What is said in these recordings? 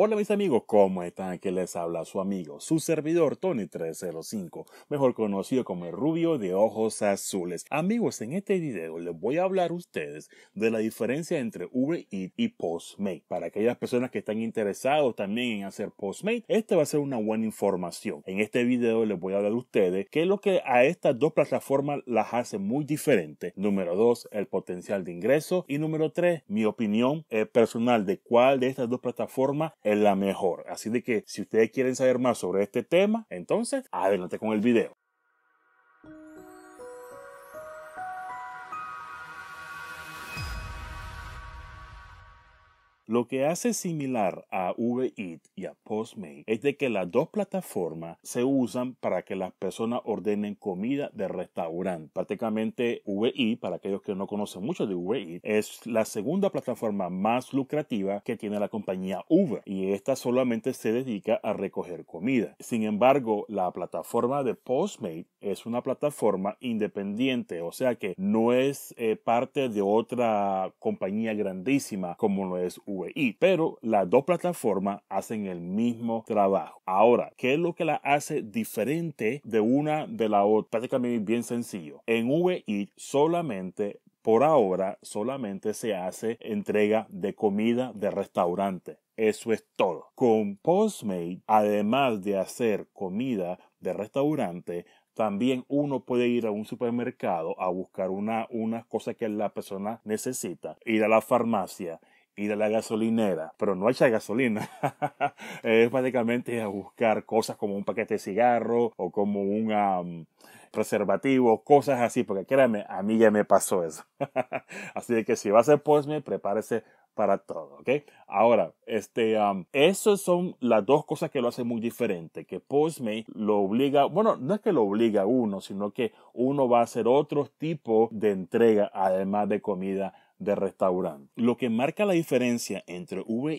Hola mis amigos, ¿cómo están? Aquí les habla su amigo, su servidor Tony305, mejor conocido como el rubio de ojos azules. Amigos, en este video les voy a hablar a ustedes de la diferencia entre Uber Eats y Postmate. Para aquellas personas que están interesados también en hacer Postmate, esta va a ser una buena información. En este video les voy a hablar a ustedes qué es lo que a estas dos plataformas las hace muy diferentes. Número dos, el potencial de ingreso. Y número tres, mi opinión eh, personal de cuál de estas dos plataformas es la mejor. Así de que si ustedes quieren saber más sobre este tema, entonces adelante con el video. Lo que hace similar a Uber y a Postmate es de que las dos plataformas se usan para que las personas ordenen comida de restaurante. Prácticamente Uber para aquellos que no conocen mucho de Uber es la segunda plataforma más lucrativa que tiene la compañía Uber y esta solamente se dedica a recoger comida. Sin embargo, la plataforma de Postmate es una plataforma independiente, o sea que no es eh, parte de otra compañía grandísima como lo es VI, pero las dos plataformas hacen el mismo trabajo. Ahora, ¿qué es lo que la hace diferente de una de la otra? Prácticamente bien sencillo. En VI solamente por ahora solamente se hace entrega de comida de restaurante. Eso es todo. Con Postmate, además de hacer comida de restaurante, también uno puede ir a un supermercado a buscar una, unas cosas que la persona necesita, ir a la farmacia, ir a la gasolinera, pero no echa gasolina. es básicamente a buscar cosas como un paquete de cigarro o como una, preservativo, cosas así, porque créanme, a mí ya me pasó eso. así que si va a ser postme, prepárese para todo, ¿ok? Ahora, este, um, son las dos cosas que lo hacen muy diferente, que postme lo obliga, bueno, no es que lo obliga a uno, sino que uno va a hacer otro tipo de entrega, además de comida de restaurante. Lo que marca la diferencia entre Uber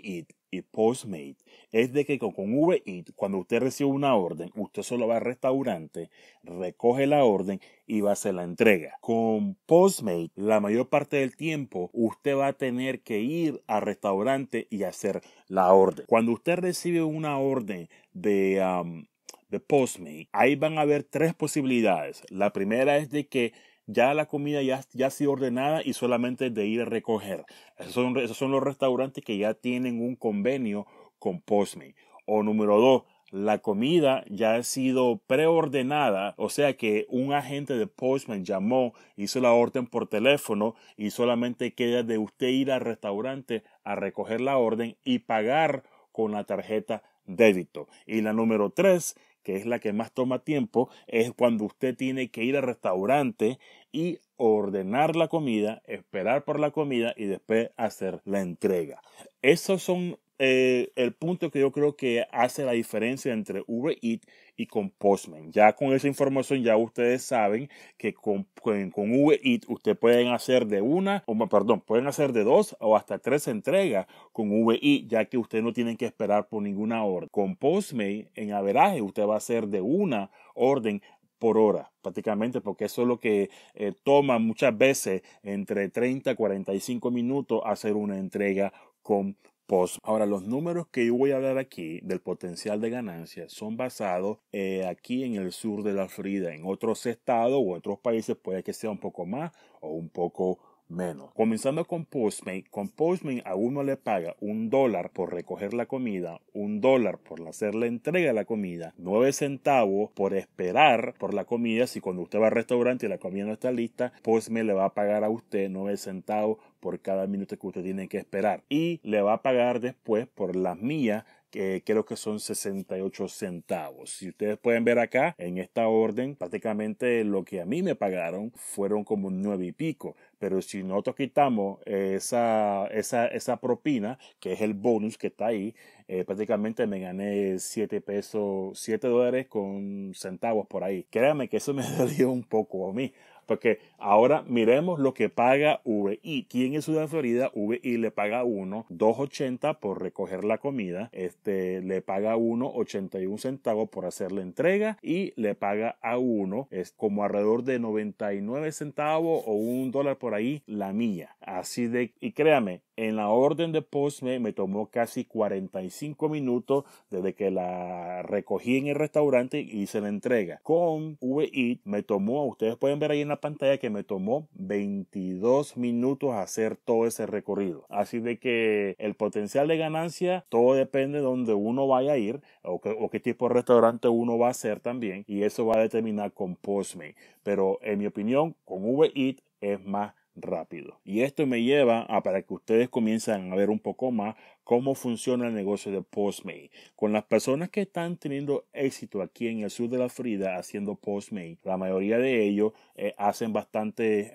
y Postmate es de que con Uber cuando usted recibe una orden, usted solo va al restaurante, recoge la orden y va a hacer la entrega. Con Postmate, la mayor parte del tiempo, usted va a tener que ir al restaurante y hacer la orden. Cuando usted recibe una orden de, de Postmate, ahí van a haber tres posibilidades. La primera es de que ya la comida ya, ya ha sido ordenada y solamente de ir a recoger. Esos son, esos son los restaurantes que ya tienen un convenio con Postman. O número dos, la comida ya ha sido preordenada, o sea que un agente de Postman llamó, hizo la orden por teléfono y solamente queda de usted ir al restaurante a recoger la orden y pagar con la tarjeta débito. Y la número tres, que es la que más toma tiempo, es cuando usted tiene que ir al restaurante y ordenar la comida, esperar por la comida y después hacer la entrega. Esos son eh, el punto que yo creo que hace la diferencia entre Uber y con Postman. Ya con esa información ya ustedes saben que con, con, Uber ustedes pueden hacer de una, o perdón, pueden hacer de dos o hasta tres entregas con Uber ya que ustedes no tienen que esperar por ninguna orden. Con Postman, en averaje, usted va a hacer de una orden por hora, prácticamente, porque eso es lo que eh, toma muchas veces entre 30 a 45 minutos hacer una entrega con post. Ahora, los números que yo voy a dar aquí del potencial de ganancia son basados eh, aquí en el sur de la Florida. En otros estados o otros países puede que sea un poco más o un poco menos. Comenzando con Postmate, con Postmate a uno le paga un dólar por recoger la comida, un dólar por hacer la entrega de la comida, nueve centavos por esperar por la comida. Si cuando usted va al restaurante y la comida no está lista, Postman le va a pagar a usted nueve centavos por cada minuto que usted tiene que esperar y le va a pagar después por las mías que creo que son 68 centavos. Si ustedes pueden ver acá, en esta orden, prácticamente lo que a mí me pagaron fueron como nueve y pico. Pero si nosotros quitamos esa, esa, esa propina, que es el bonus que está ahí, eh, prácticamente me gané 7 pesos, 7 dólares con centavos por ahí. Créanme que eso me dolió un poco a mí. Porque ahora miremos lo que paga VI. ¿Quién es Ciudad de Florida? VI le paga uno 2.80 por recoger la comida. Este le paga 1.81 centavos por hacer la entrega y le paga a uno, es como alrededor de 99 centavos o un dólar por ahí la mía. Así de y créame, en la orden de Postme me tomó casi 45 minutos desde que la recogí en el restaurante y hice la entrega. Con VEAT me tomó, ustedes pueden ver ahí en la pantalla que me tomó 22 minutos hacer todo ese recorrido. Así de que el potencial de ganancia todo depende de donde uno vaya a ir o, qué tipo de restaurante uno va a hacer también y eso va a determinar con Postme. Pero en mi opinión con VEAT es más rápido. Y esto me lleva a para que ustedes comiencen a ver un poco más cómo funciona el negocio de Postmate. Con las personas que están teniendo éxito aquí en el sur de la Frida haciendo Postmate, la mayoría de ellos eh, hacen bastante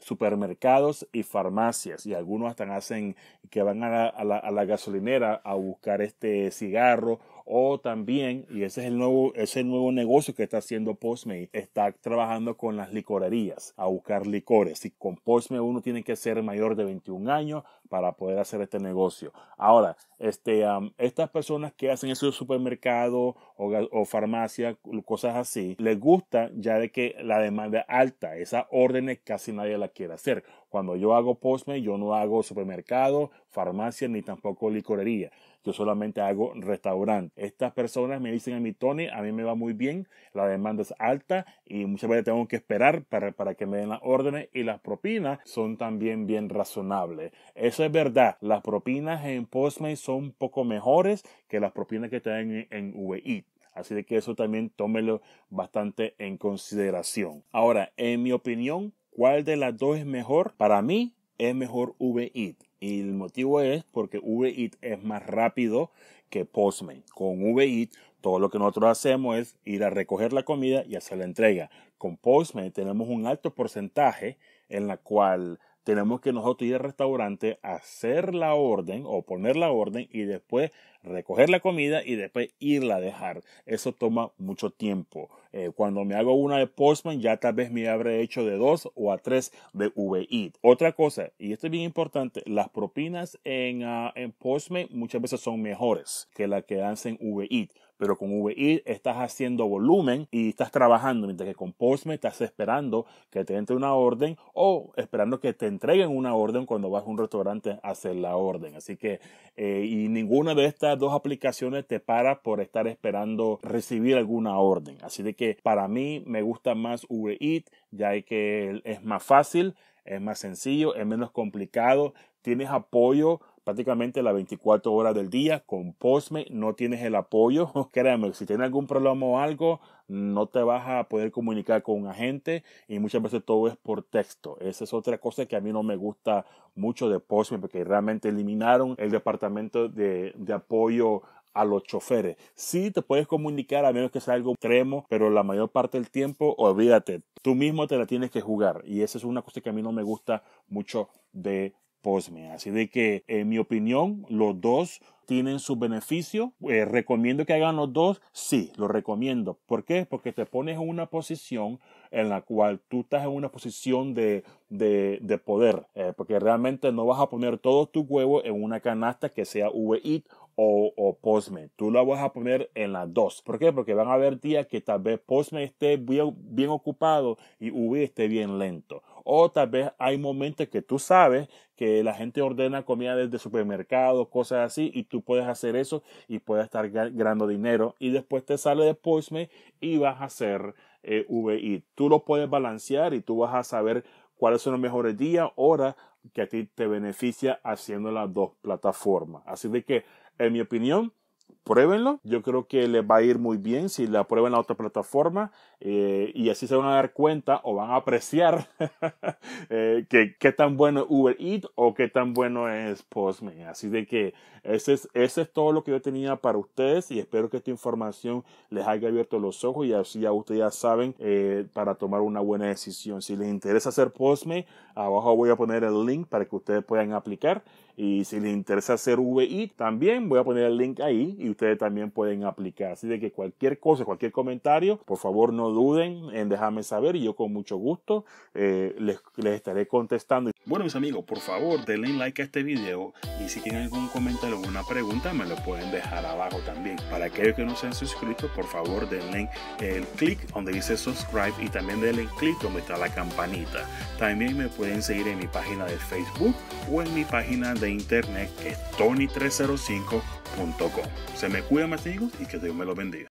supermercados y farmacias y algunos hasta hacen que van a la gasolinera a buscar este cigarro o también, y ese es el nuevo, ese nuevo negocio que está haciendo Postme está trabajando con las licorerías a buscar licores. Y con Postme uno tiene que ser mayor de 21 años para poder hacer este negocio. Ahora, este, estas personas que hacen eso de supermercado o, o farmacia, cosas así, les gusta ya de que la demanda alta, esas órdenes casi nadie la quiere hacer. Cuando yo hago Postme yo no hago supermercado, farmacia ni tampoco licorería yo solamente hago restaurante. Estas personas me dicen a mi Tony, a mí me va muy bien, la demanda es alta y muchas veces tengo que esperar para, que me den las órdenes y las propinas son también bien razonables. Eso es verdad, las propinas en Postmates son un poco mejores que las propinas que te en, en Así de que eso también tómelo bastante en consideración. Ahora, en mi opinión, ¿cuál de las dos es mejor? Para mí es mejor VEAT. Y el motivo es porque v es más rápido que Postman. Con v todo lo que nosotros hacemos es ir a recoger la comida y hacer la entrega. Con Postman tenemos un alto porcentaje en la cual tenemos que nosotros ir al restaurante, hacer la orden o poner la orden y después recoger la comida y después irla a dejar. Eso toma mucho tiempo. Eh, cuando me hago una de Postman, ya tal vez me habré hecho de dos o a tres de VI. Otra cosa, y esto es bien importante, las propinas en, ah, en Postman muchas veces son mejores que las que en VI pero con VI estás haciendo volumen y estás trabajando, mientras que con Postman estás esperando que te entre una orden o esperando que te entreguen una orden cuando vas a un restaurante a hacer la orden. Así que, eh, y ninguna de estas dos aplicaciones te para por estar esperando recibir alguna orden. Así de que para mí me gusta más VI, ya que es más fácil, es más sencillo, es menos complicado, tienes apoyo prácticamente las 24 horas del día con Postme. No tienes el apoyo. créeme si tienes algún problema o algo, no te vas a poder comunicar con un agente y muchas veces todo es por texto. Esa es otra cosa que a mí no me gusta mucho de Postme porque realmente eliminaron el departamento de, de apoyo a los choferes. Sí te puedes comunicar a menos que sea algo extremo, pero la mayor parte del tiempo, olvídate, tú mismo te la tienes que jugar y esa es una cosa que a mí no me gusta mucho de Posme, Así de que, en mi opinión, los dos tienen su beneficio. Eh, recomiendo que hagan los dos. Sí, lo recomiendo. ¿Por qué? Porque te pones en una posición en la cual tú estás en una posición de, de, poder. Eh, porque realmente no vas a poner todos tus huevos en una canasta que sea VEAT o, o, Posme. Tú la vas a poner en las dos. ¿Por qué? Porque van a haber días que tal vez Posme esté bien, bien ocupado y VEAT esté bien lento. O tal vez hay momentos que tú sabes que la gente ordena comida desde supermercado, cosas así, y tú puedes hacer eso y puedes estar ganando dinero. Y después te sale de Postmate y vas a hacer VI. Eh, tú lo puedes balancear y tú vas a saber cuáles son los mejores días, horas que a ti te beneficia haciendo las dos plataformas. Así de que, en mi opinión, pruébenlo. Yo creo que les va a ir muy bien si la prueban en la otra plataforma eh, y así se van a dar cuenta o van a apreciar eh, que qué tan bueno es Uber Eats o qué tan bueno es Postme Así de que ese es, ese es todo lo que yo tenía para ustedes y espero que esta información les haya abierto los ojos y así ya ustedes ya saben eh, para tomar una buena decisión. Si les interesa hacer Postme abajo voy a poner el link para que ustedes puedan aplicar y si les interesa hacer Uber también voy a poner el link ahí y ustedes también pueden aplicar. Así de que cualquier cosa, cualquier comentario, por favor no duden en dejarme saber y yo con mucho gusto eh, les, estaré contestando. Bueno mis amigos, por favor denle like a este video y si tienen algún comentario o una pregunta me lo pueden dejar abajo también. Para aquellos que no se han suscrito, por favor denle el clic donde dice subscribe y también denle clic donde está la campanita. También me pueden seguir en mi página de Facebook o en mi página de internet que es Tony305 se me cuida, mis amigos, y que Dios me lo bendiga.